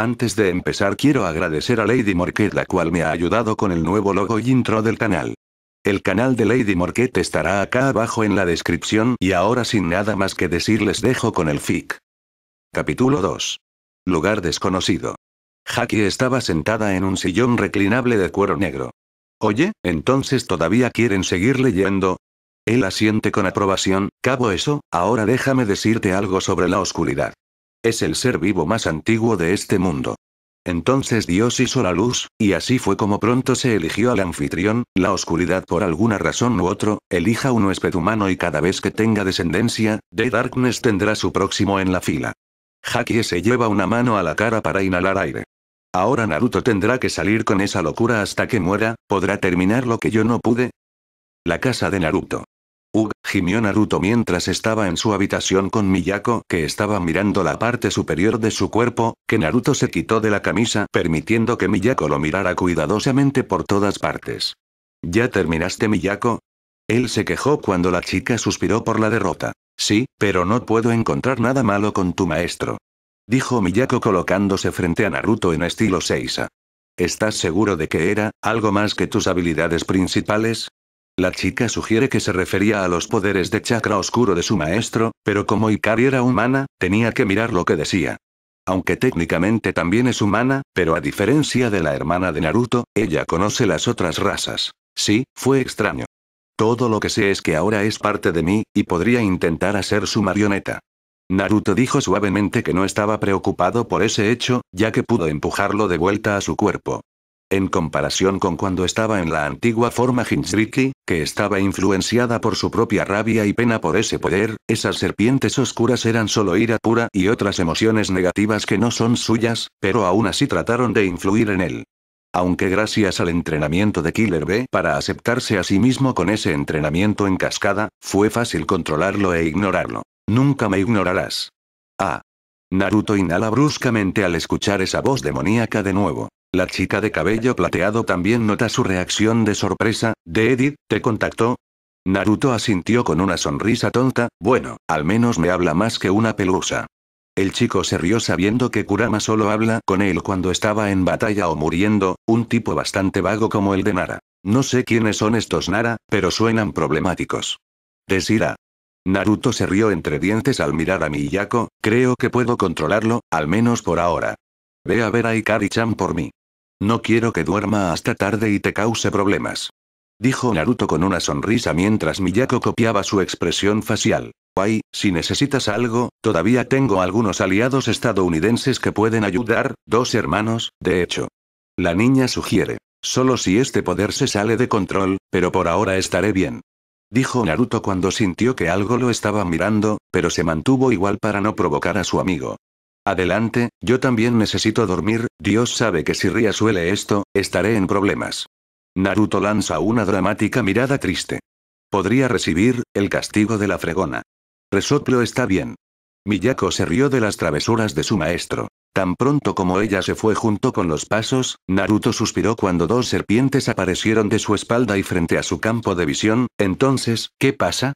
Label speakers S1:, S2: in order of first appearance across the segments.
S1: Antes de empezar quiero agradecer a Lady Morquette la cual me ha ayudado con el nuevo logo y intro del canal. El canal de Lady Morquette estará acá abajo en la descripción y ahora sin nada más que decir les dejo con el fic. Capítulo 2. Lugar desconocido. Jackie estaba sentada en un sillón reclinable de cuero negro. Oye, entonces todavía quieren seguir leyendo, él asiente con aprobación, cabo eso, ahora déjame decirte algo sobre la oscuridad. Es el ser vivo más antiguo de este mundo. Entonces Dios hizo la luz, y así fue como pronto se eligió al anfitrión, la oscuridad por alguna razón u otro, elija un huésped humano y cada vez que tenga descendencia, The Darkness tendrá su próximo en la fila. Haki se lleva una mano a la cara para inhalar aire. Ahora Naruto tendrá que salir con esa locura hasta que muera, ¿podrá terminar lo que yo no pude? La casa de Naruto gimió Naruto mientras estaba en su habitación con Miyako, que estaba mirando la parte superior de su cuerpo, que Naruto se quitó de la camisa, permitiendo que Miyako lo mirara cuidadosamente por todas partes. ¿Ya terminaste Miyako? Él se quejó cuando la chica suspiró por la derrota. Sí, pero no puedo encontrar nada malo con tu maestro. Dijo Miyako colocándose frente a Naruto en estilo Seiza. ¿Estás seguro de que era, algo más que tus habilidades principales? La chica sugiere que se refería a los poderes de chakra oscuro de su maestro, pero como Ikari era humana, tenía que mirar lo que decía. Aunque técnicamente también es humana, pero a diferencia de la hermana de Naruto, ella conoce las otras razas. Sí, fue extraño. Todo lo que sé es que ahora es parte de mí, y podría intentar hacer su marioneta. Naruto dijo suavemente que no estaba preocupado por ese hecho, ya que pudo empujarlo de vuelta a su cuerpo en comparación con cuando estaba en la antigua forma Jinchuriki, que estaba influenciada por su propia rabia y pena por ese poder, esas serpientes oscuras eran solo ira pura y otras emociones negativas que no son suyas, pero aún así trataron de influir en él. Aunque gracias al entrenamiento de Killer B para aceptarse a sí mismo con ese entrenamiento en cascada, fue fácil controlarlo e ignorarlo. Nunca me ignorarás. Ah. Naruto inhala bruscamente al escuchar esa voz demoníaca de nuevo. La chica de cabello plateado también nota su reacción de sorpresa, de Edith, ¿te contactó? Naruto asintió con una sonrisa tonta, bueno, al menos me habla más que una pelusa. El chico se rió sabiendo que Kurama solo habla con él cuando estaba en batalla o muriendo, un tipo bastante vago como el de Nara. No sé quiénes son estos Nara, pero suenan problemáticos. Desira. Naruto se rió entre dientes al mirar a Miyako, creo que puedo controlarlo, al menos por ahora. Ve a ver a Ikari-chan por mí. No quiero que duerma hasta tarde y te cause problemas. Dijo Naruto con una sonrisa mientras Miyako copiaba su expresión facial. Guay, si necesitas algo, todavía tengo algunos aliados estadounidenses que pueden ayudar, dos hermanos, de hecho. La niña sugiere. Solo si este poder se sale de control, pero por ahora estaré bien. Dijo Naruto cuando sintió que algo lo estaba mirando, pero se mantuvo igual para no provocar a su amigo. Adelante, yo también necesito dormir, Dios sabe que si Ria suele esto, estaré en problemas. Naruto lanza una dramática mirada triste. Podría recibir, el castigo de la fregona. Resoplo está bien. Miyako se rió de las travesuras de su maestro. Tan pronto como ella se fue junto con los pasos, Naruto suspiró cuando dos serpientes aparecieron de su espalda y frente a su campo de visión, entonces, ¿qué pasa?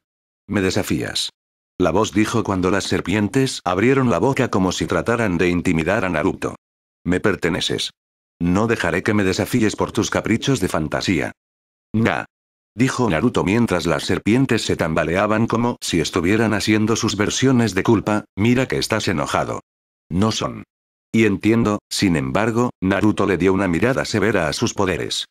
S1: Me desafías. La voz dijo cuando las serpientes abrieron la boca como si trataran de intimidar a Naruto. Me perteneces. No dejaré que me desafíes por tus caprichos de fantasía. Nah. Dijo Naruto mientras las serpientes se tambaleaban como si estuvieran haciendo sus versiones de culpa, mira que estás enojado. No son. Y entiendo, sin embargo, Naruto le dio una mirada severa a sus poderes.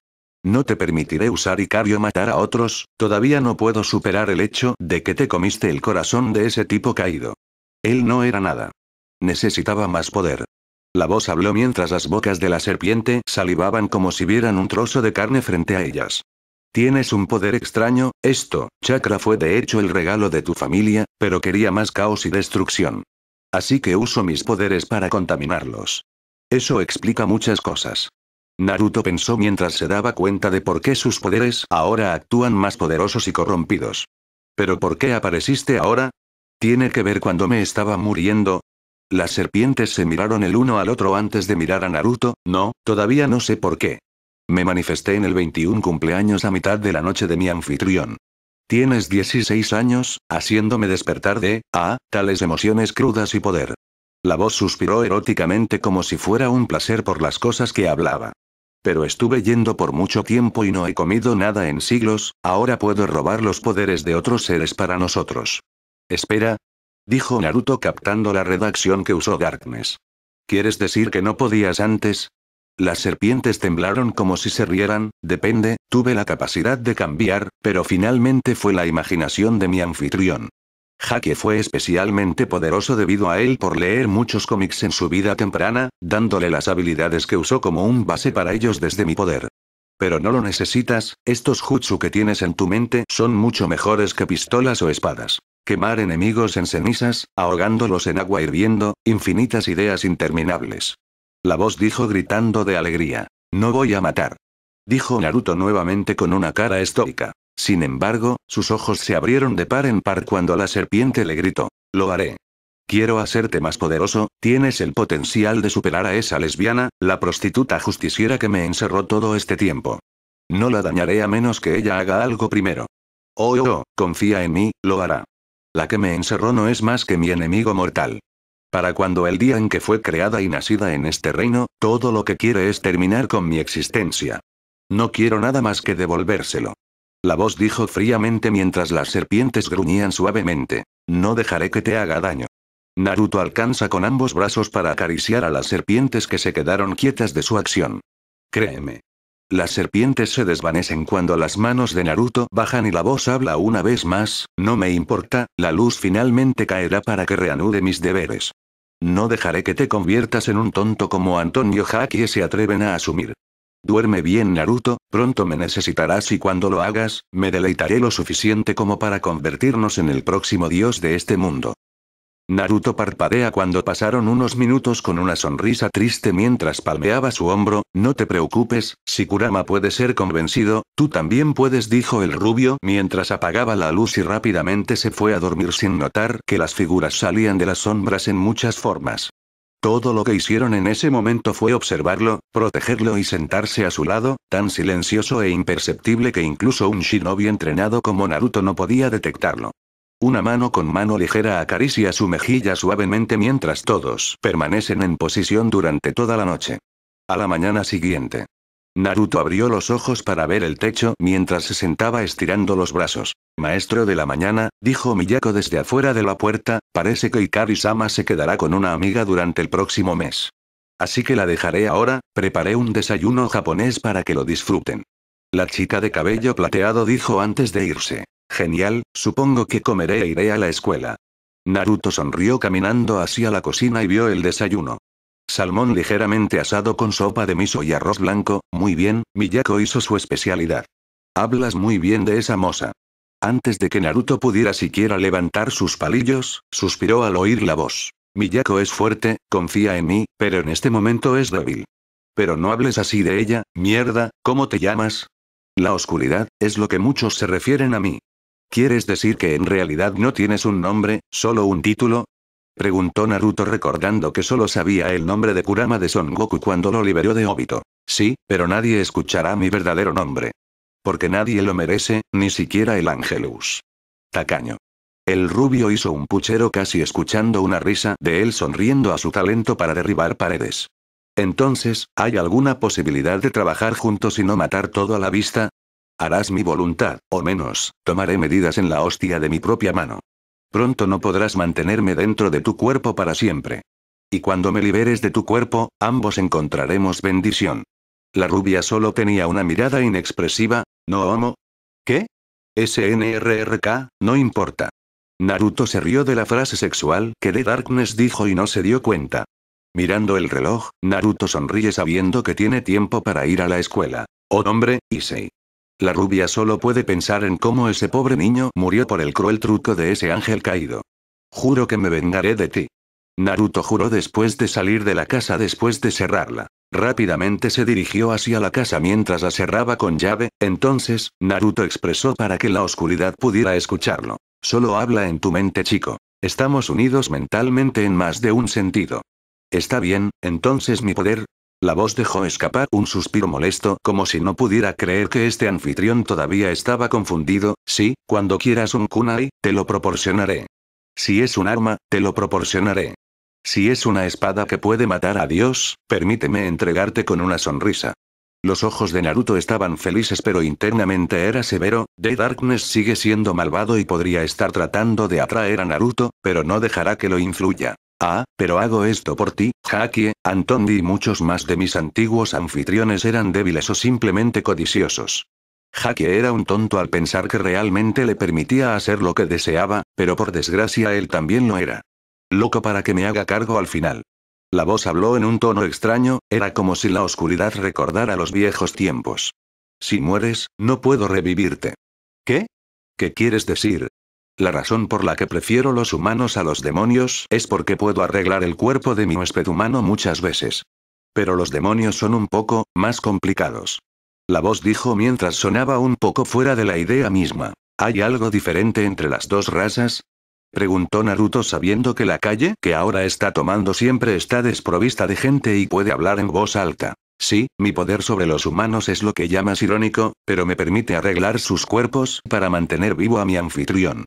S1: No te permitiré usar y cario matar a otros, todavía no puedo superar el hecho de que te comiste el corazón de ese tipo caído. Él no era nada. Necesitaba más poder. La voz habló mientras las bocas de la serpiente salivaban como si vieran un trozo de carne frente a ellas. Tienes un poder extraño, esto, Chakra fue de hecho el regalo de tu familia, pero quería más caos y destrucción. Así que uso mis poderes para contaminarlos. Eso explica muchas cosas. Naruto pensó mientras se daba cuenta de por qué sus poderes ahora actúan más poderosos y corrompidos. ¿Pero por qué apareciste ahora? ¿Tiene que ver cuando me estaba muriendo? Las serpientes se miraron el uno al otro antes de mirar a Naruto, no, todavía no sé por qué. Me manifesté en el 21 cumpleaños a mitad de la noche de mi anfitrión. Tienes 16 años, haciéndome despertar de, ah, tales emociones crudas y poder. La voz suspiró eróticamente como si fuera un placer por las cosas que hablaba. Pero estuve yendo por mucho tiempo y no he comido nada en siglos, ahora puedo robar los poderes de otros seres para nosotros. Espera. Dijo Naruto captando la redacción que usó Darkness. ¿Quieres decir que no podías antes? Las serpientes temblaron como si se rieran, depende, tuve la capacidad de cambiar, pero finalmente fue la imaginación de mi anfitrión. Jaque fue especialmente poderoso debido a él por leer muchos cómics en su vida temprana, dándole las habilidades que usó como un base para ellos desde mi poder. Pero no lo necesitas, estos jutsu que tienes en tu mente son mucho mejores que pistolas o espadas. Quemar enemigos en cenizas, ahogándolos en agua hirviendo, infinitas ideas interminables. La voz dijo gritando de alegría. No voy a matar. Dijo Naruto nuevamente con una cara estoica. Sin embargo, sus ojos se abrieron de par en par cuando la serpiente le gritó, Lo haré. Quiero hacerte más poderoso, tienes el potencial de superar a esa lesbiana, la prostituta justiciera que me encerró todo este tiempo. No la dañaré a menos que ella haga algo primero. Oh, oh, oh confía en mí, lo hará. La que me encerró no es más que mi enemigo mortal. Para cuando el día en que fue creada y nacida en este reino, todo lo que quiere es terminar con mi existencia. No quiero nada más que devolvérselo. La voz dijo fríamente mientras las serpientes gruñían suavemente. No dejaré que te haga daño. Naruto alcanza con ambos brazos para acariciar a las serpientes que se quedaron quietas de su acción. Créeme. Las serpientes se desvanecen cuando las manos de Naruto bajan y la voz habla una vez más, no me importa, la luz finalmente caerá para que reanude mis deberes. No dejaré que te conviertas en un tonto como Antonio Jaque se atreven a asumir. Duerme bien Naruto, pronto me necesitarás y cuando lo hagas, me deleitaré lo suficiente como para convertirnos en el próximo dios de este mundo. Naruto parpadea cuando pasaron unos minutos con una sonrisa triste mientras palmeaba su hombro, no te preocupes, si Kurama puede ser convencido, tú también puedes dijo el rubio mientras apagaba la luz y rápidamente se fue a dormir sin notar que las figuras salían de las sombras en muchas formas. Todo lo que hicieron en ese momento fue observarlo, protegerlo y sentarse a su lado, tan silencioso e imperceptible que incluso un shinobi entrenado como Naruto no podía detectarlo. Una mano con mano ligera acaricia su mejilla suavemente mientras todos permanecen en posición durante toda la noche. A la mañana siguiente. Naruto abrió los ojos para ver el techo mientras se sentaba estirando los brazos. Maestro de la mañana, dijo Miyako desde afuera de la puerta, parece que Ikari-sama se quedará con una amiga durante el próximo mes. Así que la dejaré ahora, preparé un desayuno japonés para que lo disfruten. La chica de cabello plateado dijo antes de irse. Genial, supongo que comeré e iré a la escuela. Naruto sonrió caminando hacia la cocina y vio el desayuno. Salmón ligeramente asado con sopa de miso y arroz blanco, muy bien, Miyako hizo su especialidad. Hablas muy bien de esa moza. Antes de que Naruto pudiera siquiera levantar sus palillos, suspiró al oír la voz. Miyako es fuerte, confía en mí, pero en este momento es débil. Pero no hables así de ella, mierda, ¿cómo te llamas? La oscuridad, es lo que muchos se refieren a mí. ¿Quieres decir que en realidad no tienes un nombre, solo un título? Preguntó Naruto recordando que solo sabía el nombre de Kurama de Son Goku cuando lo liberó de óbito. Sí, pero nadie escuchará mi verdadero nombre. Porque nadie lo merece, ni siquiera el Angelus. Tacaño. El rubio hizo un puchero casi escuchando una risa de él sonriendo a su talento para derribar paredes. Entonces, ¿hay alguna posibilidad de trabajar juntos y no matar todo a la vista? Harás mi voluntad, o menos, tomaré medidas en la hostia de mi propia mano. Pronto no podrás mantenerme dentro de tu cuerpo para siempre. Y cuando me liberes de tu cuerpo, ambos encontraremos bendición. La rubia solo tenía una mirada inexpresiva, ¿no homo? ¿Qué? SNRRK, no importa. Naruto se rió de la frase sexual que The Darkness dijo y no se dio cuenta. Mirando el reloj, Naruto sonríe sabiendo que tiene tiempo para ir a la escuela. Oh hombre, Issei. La rubia solo puede pensar en cómo ese pobre niño murió por el cruel truco de ese ángel caído. Juro que me vengaré de ti. Naruto juró después de salir de la casa después de cerrarla. Rápidamente se dirigió hacia la casa mientras la cerraba con llave, entonces, Naruto expresó para que la oscuridad pudiera escucharlo. Solo habla en tu mente chico. Estamos unidos mentalmente en más de un sentido. Está bien, entonces mi poder, la voz dejó escapar un suspiro molesto, como si no pudiera creer que este anfitrión todavía estaba confundido. Sí, cuando quieras un kunai, te lo proporcionaré. Si es un arma, te lo proporcionaré. Si es una espada que puede matar a Dios, permíteme entregarte con una sonrisa. Los ojos de Naruto estaban felices pero internamente era severo, The Darkness sigue siendo malvado y podría estar tratando de atraer a Naruto, pero no dejará que lo influya. Ah, pero hago esto por ti, Jaque, Antondi y muchos más de mis antiguos anfitriones eran débiles o simplemente codiciosos. Jaque era un tonto al pensar que realmente le permitía hacer lo que deseaba, pero por desgracia él también lo era. Loco para que me haga cargo al final. La voz habló en un tono extraño, era como si la oscuridad recordara los viejos tiempos. Si mueres, no puedo revivirte. ¿Qué? ¿Qué quieres decir? La razón por la que prefiero los humanos a los demonios es porque puedo arreglar el cuerpo de mi huésped humano muchas veces. Pero los demonios son un poco más complicados. La voz dijo mientras sonaba un poco fuera de la idea misma. ¿Hay algo diferente entre las dos razas? Preguntó Naruto sabiendo que la calle que ahora está tomando siempre está desprovista de gente y puede hablar en voz alta. Sí, mi poder sobre los humanos es lo que llamas irónico, pero me permite arreglar sus cuerpos para mantener vivo a mi anfitrión.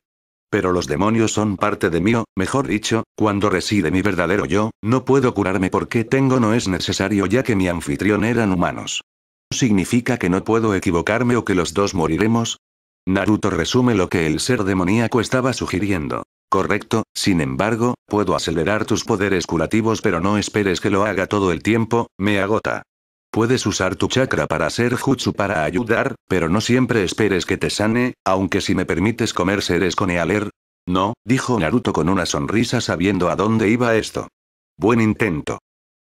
S1: Pero los demonios son parte de mí mejor dicho, cuando reside mi verdadero yo, no puedo curarme porque tengo no es necesario ya que mi anfitrión eran humanos. ¿Significa que no puedo equivocarme o que los dos moriremos? Naruto resume lo que el ser demoníaco estaba sugiriendo. Correcto, sin embargo, puedo acelerar tus poderes curativos pero no esperes que lo haga todo el tiempo, me agota. Puedes usar tu chakra para hacer jutsu para ayudar, pero no siempre esperes que te sane, aunque si me permites comer seres con Ealer. No, dijo Naruto con una sonrisa sabiendo a dónde iba esto. Buen intento.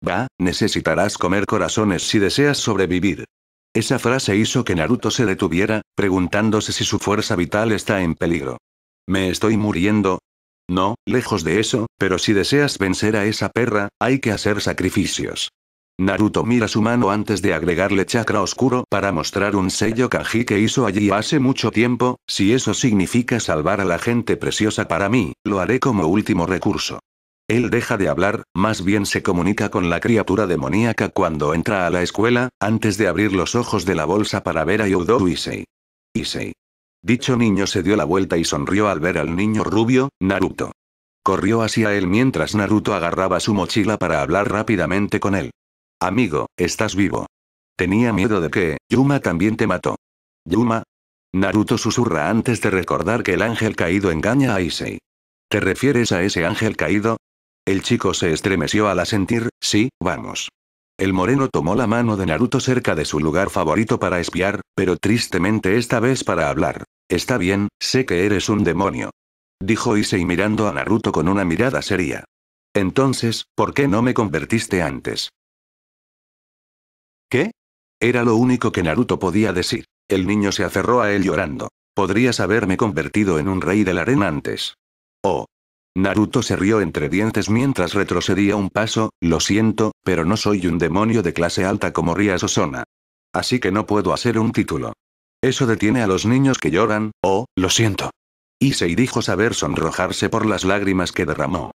S1: Va, necesitarás comer corazones si deseas sobrevivir. Esa frase hizo que Naruto se detuviera, preguntándose si su fuerza vital está en peligro. ¿Me estoy muriendo? No, lejos de eso, pero si deseas vencer a esa perra, hay que hacer sacrificios. Naruto mira su mano antes de agregarle chakra oscuro para mostrar un sello Kaji que hizo allí hace mucho tiempo, si eso significa salvar a la gente preciosa para mí, lo haré como último recurso. Él deja de hablar, más bien se comunica con la criatura demoníaca cuando entra a la escuela, antes de abrir los ojos de la bolsa para ver a Yodoru Issei. Issei. Dicho niño se dio la vuelta y sonrió al ver al niño rubio, Naruto. Corrió hacia él mientras Naruto agarraba su mochila para hablar rápidamente con él. Amigo, estás vivo. Tenía miedo de que, Yuma también te mató. Yuma. Naruto susurra antes de recordar que el ángel caído engaña a Issei. ¿Te refieres a ese ángel caído? El chico se estremeció al asentir, sí, vamos. El moreno tomó la mano de Naruto cerca de su lugar favorito para espiar, pero tristemente esta vez para hablar. Está bien, sé que eres un demonio. Dijo Issei mirando a Naruto con una mirada seria. Entonces, ¿por qué no me convertiste antes? ¿Qué? Era lo único que Naruto podía decir. El niño se aferró a él llorando. Podrías haberme convertido en un rey de la arena antes. Oh. Naruto se rió entre dientes mientras retrocedía un paso, lo siento, pero no soy un demonio de clase alta como o Sona. Así que no puedo hacer un título. Eso detiene a los niños que lloran, oh, lo siento. y dijo saber sonrojarse por las lágrimas que derramó.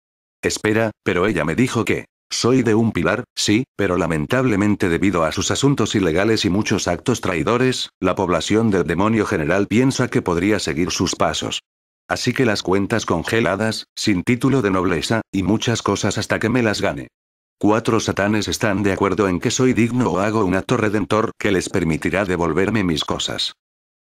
S1: Espera, pero ella me dijo que... Soy de un pilar, sí, pero lamentablemente debido a sus asuntos ilegales y muchos actos traidores, la población del demonio general piensa que podría seguir sus pasos. Así que las cuentas congeladas, sin título de nobleza, y muchas cosas hasta que me las gane. Cuatro satanes están de acuerdo en que soy digno o hago un acto redentor que les permitirá devolverme mis cosas.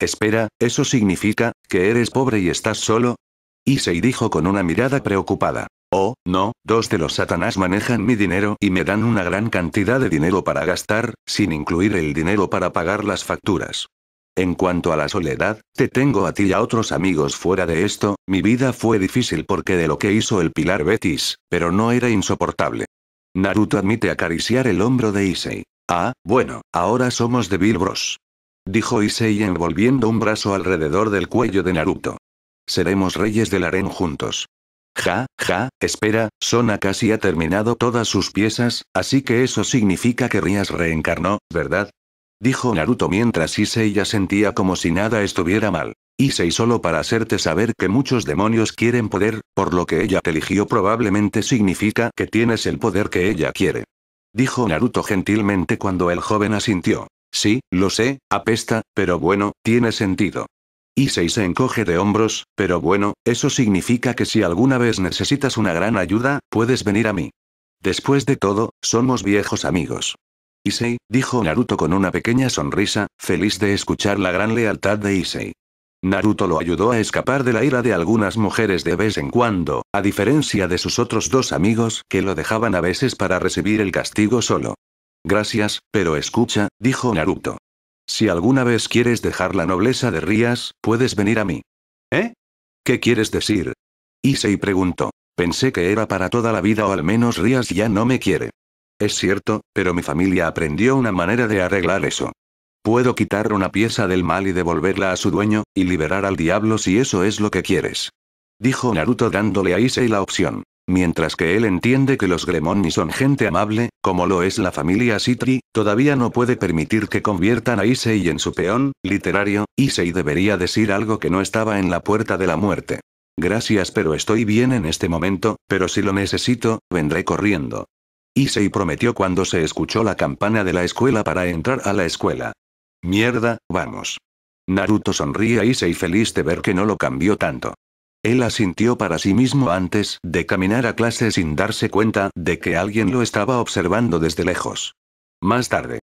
S1: Espera, ¿eso significa que eres pobre y estás solo? Issei dijo con una mirada preocupada. Oh, no, dos de los satanás manejan mi dinero y me dan una gran cantidad de dinero para gastar, sin incluir el dinero para pagar las facturas. En cuanto a la soledad, te tengo a ti y a otros amigos fuera de esto, mi vida fue difícil porque de lo que hizo el pilar Betis, pero no era insoportable. Naruto admite acariciar el hombro de Issei. Ah, bueno, ahora somos de Bros. Dijo Issei envolviendo un brazo alrededor del cuello de Naruto seremos reyes del harén juntos. Ja, ja, espera, Sona casi ha terminado todas sus piezas, así que eso significa que Rías reencarnó, ¿verdad? Dijo Naruto mientras Issei ya sentía como si nada estuviera mal. Issei solo para hacerte saber que muchos demonios quieren poder, por lo que ella te eligió probablemente significa que tienes el poder que ella quiere. Dijo Naruto gentilmente cuando el joven asintió. Sí, lo sé, apesta, pero bueno, tiene sentido. Issei se encoge de hombros, pero bueno, eso significa que si alguna vez necesitas una gran ayuda, puedes venir a mí. Después de todo, somos viejos amigos. Issei, dijo Naruto con una pequeña sonrisa, feliz de escuchar la gran lealtad de Issei. Naruto lo ayudó a escapar de la ira de algunas mujeres de vez en cuando, a diferencia de sus otros dos amigos que lo dejaban a veces para recibir el castigo solo. Gracias, pero escucha, dijo Naruto. Si alguna vez quieres dejar la nobleza de Rías, puedes venir a mí. ¿Eh? ¿Qué quieres decir? Issei preguntó. Pensé que era para toda la vida o al menos Rías ya no me quiere. Es cierto, pero mi familia aprendió una manera de arreglar eso. Puedo quitar una pieza del mal y devolverla a su dueño, y liberar al diablo si eso es lo que quieres. Dijo Naruto dándole a Issei la opción. Mientras que él entiende que los Gremoni son gente amable, como lo es la familia Sitri, todavía no puede permitir que conviertan a Issei en su peón, literario, Isei debería decir algo que no estaba en la puerta de la muerte. Gracias pero estoy bien en este momento, pero si lo necesito, vendré corriendo. Isei prometió cuando se escuchó la campana de la escuela para entrar a la escuela. Mierda, vamos. Naruto sonríe a Issei feliz de ver que no lo cambió tanto. Él asintió para sí mismo antes de caminar a clase sin darse cuenta de que alguien lo estaba observando desde lejos. Más tarde.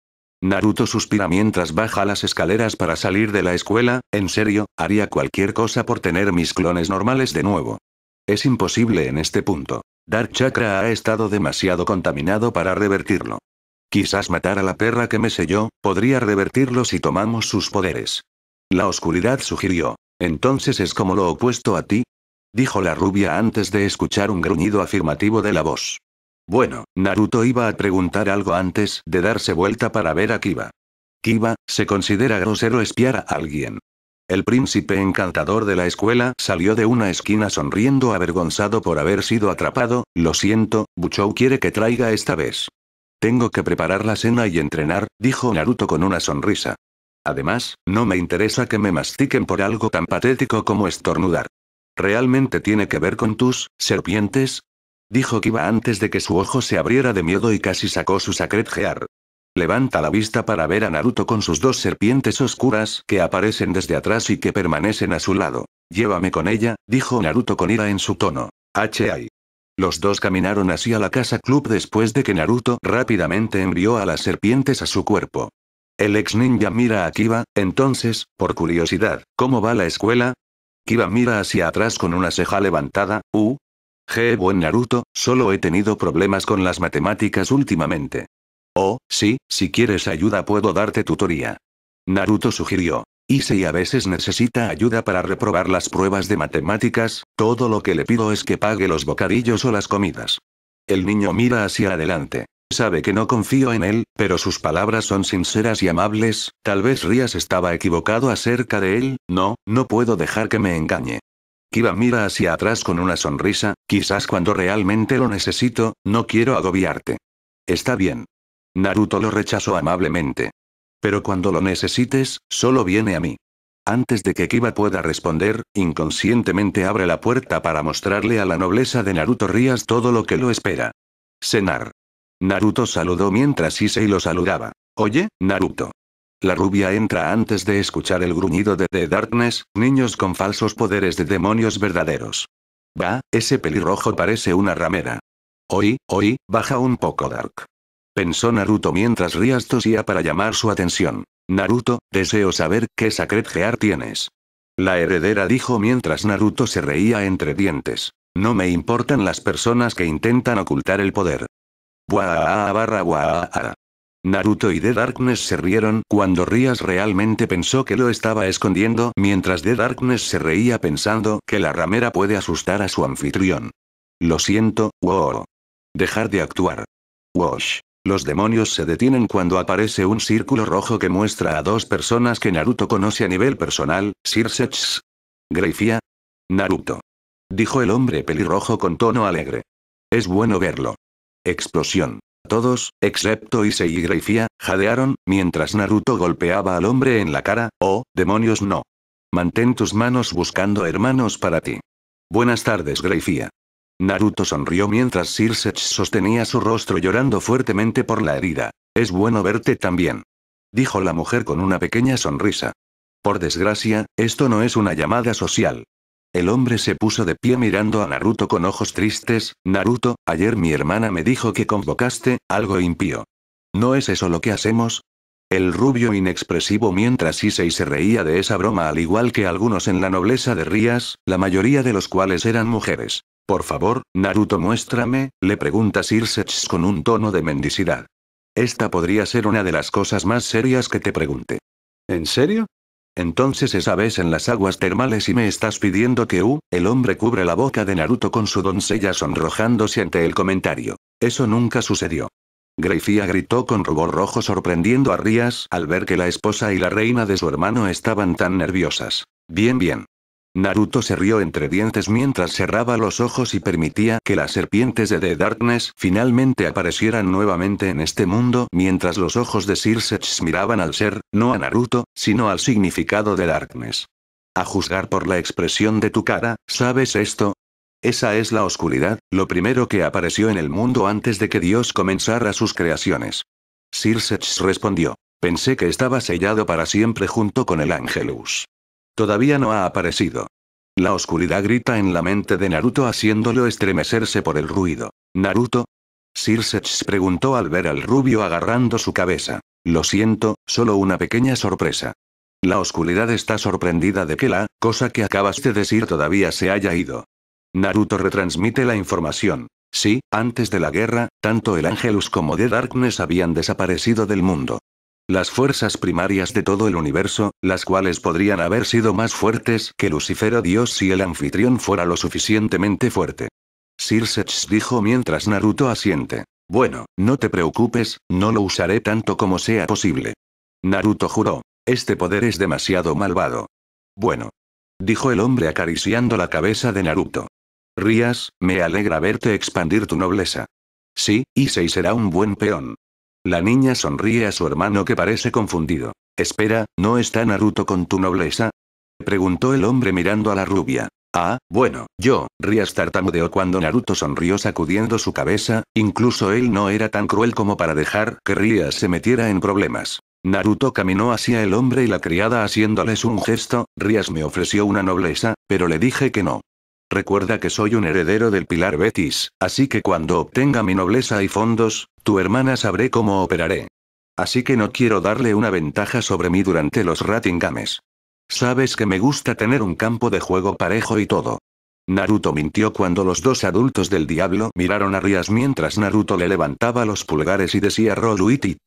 S1: Naruto suspira mientras baja las escaleras para salir de la escuela, en serio, haría cualquier cosa por tener mis clones normales de nuevo. Es imposible en este punto. Dark Chakra ha estado demasiado contaminado para revertirlo. Quizás matar a la perra que me selló, podría revertirlo si tomamos sus poderes. La oscuridad sugirió. Entonces es como lo opuesto a ti, dijo la rubia antes de escuchar un gruñido afirmativo de la voz. Bueno, Naruto iba a preguntar algo antes de darse vuelta para ver a Kiba. Kiba, se considera grosero espiar a alguien. El príncipe encantador de la escuela salió de una esquina sonriendo avergonzado por haber sido atrapado, lo siento, Buchou quiere que traiga esta vez. Tengo que preparar la cena y entrenar, dijo Naruto con una sonrisa. Además, no me interesa que me mastiquen por algo tan patético como estornudar. ¿Realmente tiene que ver con tus serpientes? Dijo Kiba antes de que su ojo se abriera de miedo y casi sacó su Sacred Gear. Levanta la vista para ver a Naruto con sus dos serpientes oscuras que aparecen desde atrás y que permanecen a su lado. Llévame con ella, dijo Naruto con ira en su tono. H.I. Los dos caminaron hacia la casa club después de que Naruto rápidamente envió a las serpientes a su cuerpo. El ex ninja mira a Kiba, entonces, por curiosidad, ¿cómo va la escuela? Kiba mira hacia atrás con una ceja levantada, u. G. Buen Naruto, solo he tenido problemas con las matemáticas últimamente. Oh, sí, si quieres ayuda puedo darte tutoría. Naruto sugirió. Y si a veces necesita ayuda para reprobar las pruebas de matemáticas, todo lo que le pido es que pague los bocadillos o las comidas. El niño mira hacia adelante. Sabe que no confío en él, pero sus palabras son sinceras y amables, tal vez Rías estaba equivocado acerca de él, no, no puedo dejar que me engañe. Kiba mira hacia atrás con una sonrisa, quizás cuando realmente lo necesito, no quiero agobiarte. Está bien. Naruto lo rechazó amablemente. Pero cuando lo necesites, solo viene a mí. Antes de que Kiba pueda responder, inconscientemente abre la puerta para mostrarle a la nobleza de Naruto Rías todo lo que lo espera. Cenar. Naruto saludó mientras Issei lo saludaba. Oye, Naruto. La rubia entra antes de escuchar el gruñido de The Darkness, niños con falsos poderes de demonios verdaderos. Va, ese pelirrojo parece una ramera. Oí, hoy, baja un poco Dark. Pensó Naruto mientras Rias tosía para llamar su atención. Naruto, deseo saber qué Sacred Gear tienes. La heredera dijo mientras Naruto se reía entre dientes. No me importan las personas que intentan ocultar el poder. Naruto y The Darkness se rieron cuando Rías realmente pensó que lo estaba escondiendo mientras The Darkness se reía pensando que la ramera puede asustar a su anfitrión. Lo siento, wow. Dejar de actuar. Wash. Los demonios se detienen cuando aparece un círculo rojo que muestra a dos personas que Naruto conoce a nivel personal, Sirsex. Greifia. Naruto. Dijo el hombre pelirrojo con tono alegre. Es bueno verlo. Explosión. Todos, excepto Issei y Greifia, jadearon, mientras Naruto golpeaba al hombre en la cara, oh, demonios no. Mantén tus manos buscando hermanos para ti. Buenas tardes Greifia. Naruto sonrió mientras Sirsech sostenía su rostro llorando fuertemente por la herida. Es bueno verte también. Dijo la mujer con una pequeña sonrisa. Por desgracia, esto no es una llamada social. El hombre se puso de pie mirando a Naruto con ojos tristes, Naruto, ayer mi hermana me dijo que convocaste, algo impío. ¿No es eso lo que hacemos? El rubio inexpresivo mientras y se reía de esa broma al igual que algunos en la nobleza de Rías, la mayoría de los cuales eran mujeres. Por favor, Naruto muéstrame, le pregunta Sirsechs con un tono de mendicidad. Esta podría ser una de las cosas más serias que te pregunte. ¿En serio? Entonces esa vez en las aguas termales y me estás pidiendo que u, el hombre cubre la boca de Naruto con su doncella sonrojándose ante el comentario. Eso nunca sucedió. Greifia gritó con rubor rojo sorprendiendo a Rías al ver que la esposa y la reina de su hermano estaban tan nerviosas. Bien bien. Naruto se rió entre dientes mientras cerraba los ojos y permitía que las serpientes de The Darkness finalmente aparecieran nuevamente en este mundo mientras los ojos de Sirsech miraban al ser, no a Naruto, sino al significado de Darkness. A juzgar por la expresión de tu cara, ¿sabes esto? Esa es la oscuridad, lo primero que apareció en el mundo antes de que Dios comenzara sus creaciones. Sirsech respondió. Pensé que estaba sellado para siempre junto con el Angelus. Todavía no ha aparecido. La oscuridad grita en la mente de Naruto haciéndolo estremecerse por el ruido. ¿Naruto? se preguntó al ver al rubio agarrando su cabeza. Lo siento, solo una pequeña sorpresa. La oscuridad está sorprendida de que la cosa que acabas de decir todavía se haya ido. Naruto retransmite la información. Sí, antes de la guerra, tanto el Angelus como The Darkness habían desaparecido del mundo las fuerzas primarias de todo el universo, las cuales podrían haber sido más fuertes que Lucifero Dios si el anfitrión fuera lo suficientemente fuerte. Circe dijo mientras Naruto asiente. Bueno, no te preocupes, no lo usaré tanto como sea posible. Naruto juró. Este poder es demasiado malvado. Bueno. Dijo el hombre acariciando la cabeza de Naruto. Rías, me alegra verte expandir tu nobleza. Sí, Issei será un buen peón. La niña sonríe a su hermano que parece confundido. Espera, ¿no está Naruto con tu nobleza? Preguntó el hombre mirando a la rubia. Ah, bueno, yo, Rías tartamudeó cuando Naruto sonrió sacudiendo su cabeza, incluso él no era tan cruel como para dejar que Rías se metiera en problemas. Naruto caminó hacia el hombre y la criada haciéndoles un gesto, Rías me ofreció una nobleza, pero le dije que no. Recuerda que soy un heredero del pilar Betis, así que cuando obtenga mi nobleza y fondos, tu hermana sabré cómo operaré. Así que no quiero darle una ventaja sobre mí durante los Ratingames. Sabes que me gusta tener un campo de juego parejo y todo. Naruto mintió cuando los dos adultos del diablo miraron a Rías mientras Naruto le levantaba los pulgares y decía Roruitit.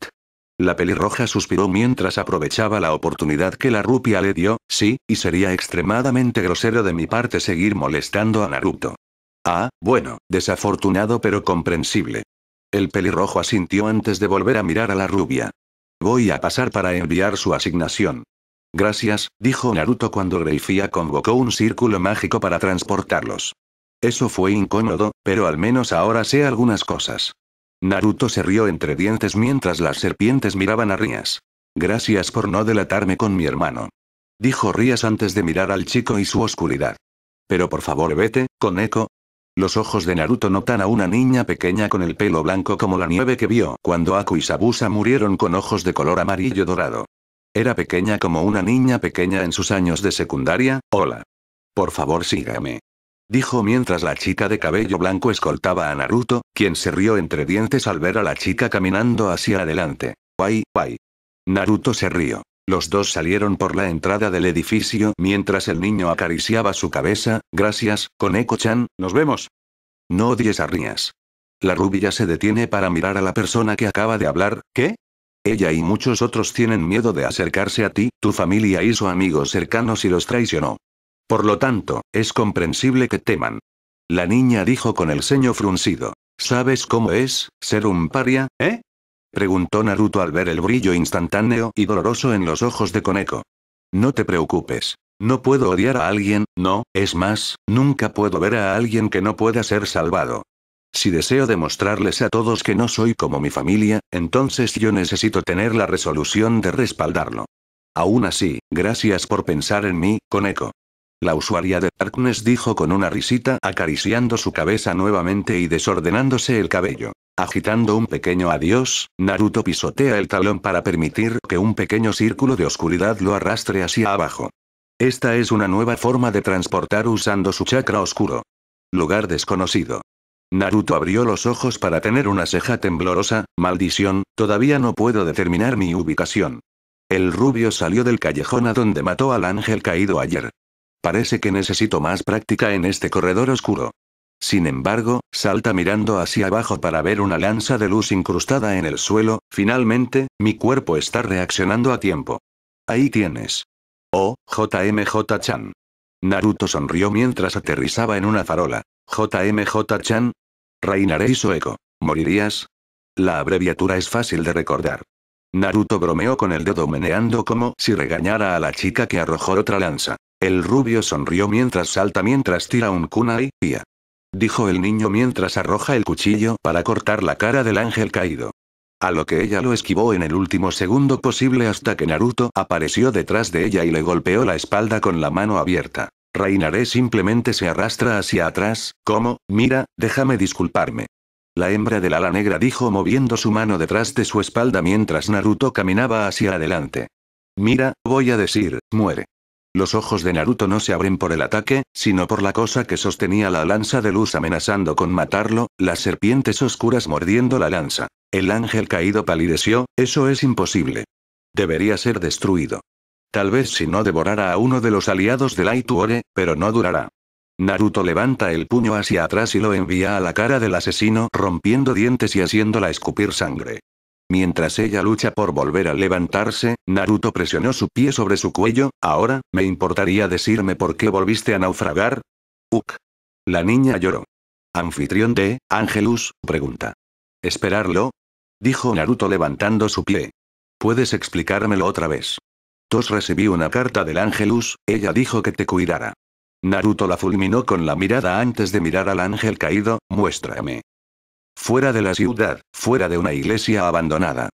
S1: La pelirroja suspiró mientras aprovechaba la oportunidad que la rupia le dio, sí, y sería extremadamente grosero de mi parte seguir molestando a Naruto. Ah, bueno, desafortunado pero comprensible. El pelirrojo asintió antes de volver a mirar a la rubia. Voy a pasar para enviar su asignación. Gracias, dijo Naruto cuando Greifia convocó un círculo mágico para transportarlos. Eso fue incómodo, pero al menos ahora sé algunas cosas. Naruto se rió entre dientes mientras las serpientes miraban a Rías. Gracias por no delatarme con mi hermano. Dijo Rías antes de mirar al chico y su oscuridad. Pero por favor vete, con eco. Los ojos de Naruto notan a una niña pequeña con el pelo blanco como la nieve que vio cuando Aku y Sabusa murieron con ojos de color amarillo dorado. Era pequeña como una niña pequeña en sus años de secundaria, hola. Por favor sígame dijo mientras la chica de cabello blanco escoltaba a Naruto, quien se rió entre dientes al ver a la chica caminando hacia adelante. Guay, guay. Naruto se rió. Los dos salieron por la entrada del edificio mientras el niño acariciaba su cabeza. Gracias, Koneko-chan, nos vemos. No odies a Rías. La rubia se detiene para mirar a la persona que acaba de hablar. ¿Qué? Ella y muchos otros tienen miedo de acercarse a ti, tu familia y su amigos cercanos y los traicionó. Por lo tanto, es comprensible que teman. La niña dijo con el ceño fruncido. ¿Sabes cómo es, ser un paria, eh? Preguntó Naruto al ver el brillo instantáneo y doloroso en los ojos de Koneko. No te preocupes. No puedo odiar a alguien, no, es más, nunca puedo ver a alguien que no pueda ser salvado. Si deseo demostrarles a todos que no soy como mi familia, entonces yo necesito tener la resolución de respaldarlo. Aún así, gracias por pensar en mí, Koneko. La usuaria de Darkness dijo con una risita acariciando su cabeza nuevamente y desordenándose el cabello. Agitando un pequeño adiós, Naruto pisotea el talón para permitir que un pequeño círculo de oscuridad lo arrastre hacia abajo. Esta es una nueva forma de transportar usando su chakra oscuro. Lugar desconocido. Naruto abrió los ojos para tener una ceja temblorosa, maldición, todavía no puedo determinar mi ubicación. El rubio salió del callejón a donde mató al ángel caído ayer. Parece que necesito más práctica en este corredor oscuro. Sin embargo, salta mirando hacia abajo para ver una lanza de luz incrustada en el suelo, finalmente, mi cuerpo está reaccionando a tiempo. Ahí tienes. Oh, JMJ-chan. Naruto sonrió mientras aterrizaba en una farola. JMJ-chan. Reinaré eco. ¿Morirías? La abreviatura es fácil de recordar. Naruto bromeó con el dedo meneando como si regañara a la chica que arrojó otra lanza. El rubio sonrió mientras salta mientras tira un kunai, tía. Dijo el niño mientras arroja el cuchillo para cortar la cara del ángel caído. A lo que ella lo esquivó en el último segundo posible hasta que Naruto apareció detrás de ella y le golpeó la espalda con la mano abierta. Reinaré simplemente se arrastra hacia atrás, como, mira, déjame disculparme. La hembra del ala negra dijo moviendo su mano detrás de su espalda mientras Naruto caminaba hacia adelante. Mira, voy a decir, muere. Los ojos de Naruto no se abren por el ataque, sino por la cosa que sostenía la lanza de luz amenazando con matarlo, las serpientes oscuras mordiendo la lanza. El ángel caído palideció, eso es imposible. Debería ser destruido. Tal vez si no devorara a uno de los aliados de Tuore, pero no durará. Naruto levanta el puño hacia atrás y lo envía a la cara del asesino rompiendo dientes y haciéndola escupir sangre. Mientras ella lucha por volver a levantarse, Naruto presionó su pie sobre su cuello, ahora, ¿me importaría decirme por qué volviste a naufragar? Uk. La niña lloró. Anfitrión de, Angelus, pregunta. ¿Esperarlo? Dijo Naruto levantando su pie. ¿Puedes explicármelo otra vez? Tos recibí una carta del Angelus, ella dijo que te cuidara. Naruto la fulminó con la mirada antes de mirar al ángel caído, muéstrame. Fuera de la ciudad, fuera de una iglesia abandonada.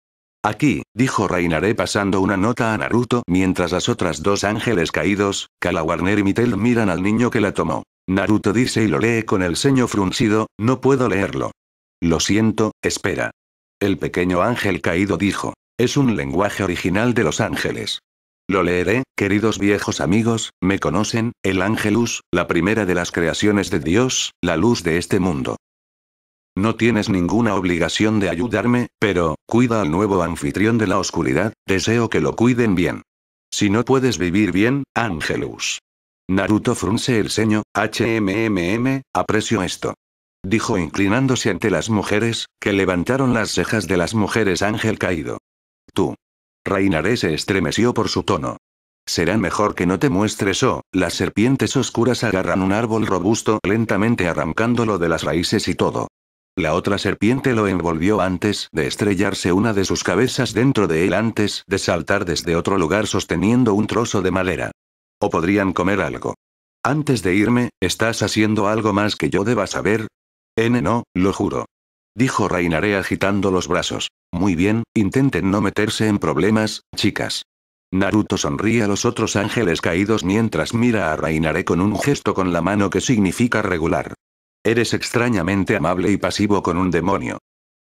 S1: Aquí, dijo Reinaré pasando una nota a Naruto mientras las otras dos ángeles caídos, Kalawarner y Mitel miran al niño que la tomó. Naruto dice y lo lee con el ceño fruncido, no puedo leerlo. Lo siento, espera. El pequeño ángel caído dijo. Es un lenguaje original de los ángeles. Lo leeré, queridos viejos amigos, me conocen, el ángelus, la primera de las creaciones de Dios, la luz de este mundo. No tienes ninguna obligación de ayudarme, pero, cuida al nuevo anfitrión de la oscuridad, deseo que lo cuiden bien. Si no puedes vivir bien, Angelus. Naruto frunce el ceño, HMMM, aprecio esto. Dijo inclinándose ante las mujeres, que levantaron las cejas de las mujeres ángel caído. Tú. Reinaré se estremeció por su tono. Será mejor que no te muestres o, oh, las serpientes oscuras agarran un árbol robusto lentamente arrancándolo de las raíces y todo. La otra serpiente lo envolvió antes de estrellarse una de sus cabezas dentro de él antes de saltar desde otro lugar sosteniendo un trozo de madera. O podrían comer algo. Antes de irme, ¿estás haciendo algo más que yo deba saber? N no, lo juro. Dijo Reinaré agitando los brazos. Muy bien, intenten no meterse en problemas, chicas. Naruto sonríe a los otros ángeles caídos mientras mira a Reinaré con un gesto con la mano que significa regular. Eres extrañamente amable y pasivo con un demonio.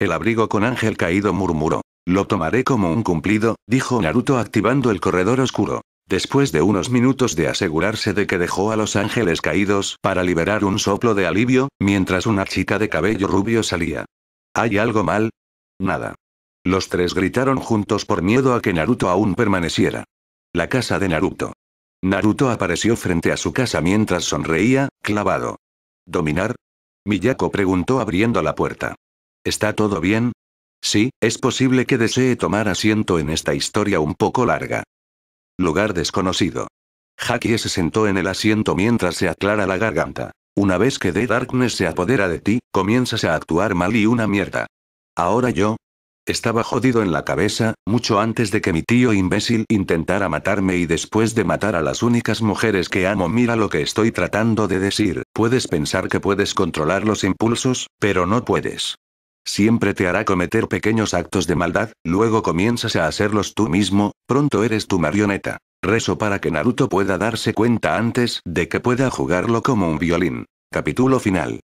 S1: El abrigo con ángel caído murmuró. Lo tomaré como un cumplido, dijo Naruto activando el corredor oscuro. Después de unos minutos de asegurarse de que dejó a los ángeles caídos para liberar un soplo de alivio, mientras una chica de cabello rubio salía. ¿Hay algo mal? Nada. Los tres gritaron juntos por miedo a que Naruto aún permaneciera. La casa de Naruto. Naruto apareció frente a su casa mientras sonreía, clavado. ¿Dominar? Miyako preguntó abriendo la puerta. ¿Está todo bien? Sí, es posible que desee tomar asiento en esta historia un poco larga. Lugar desconocido. Haki se sentó en el asiento mientras se aclara la garganta. Una vez que The Darkness se apodera de ti, comienzas a actuar mal y una mierda. Ahora yo, estaba jodido en la cabeza, mucho antes de que mi tío imbécil intentara matarme y después de matar a las únicas mujeres que amo. Mira lo que estoy tratando de decir, puedes pensar que puedes controlar los impulsos, pero no puedes. Siempre te hará cometer pequeños actos de maldad, luego comienzas a hacerlos tú mismo, pronto eres tu marioneta. Rezo para que Naruto pueda darse cuenta antes de que pueda jugarlo como un violín. Capítulo final.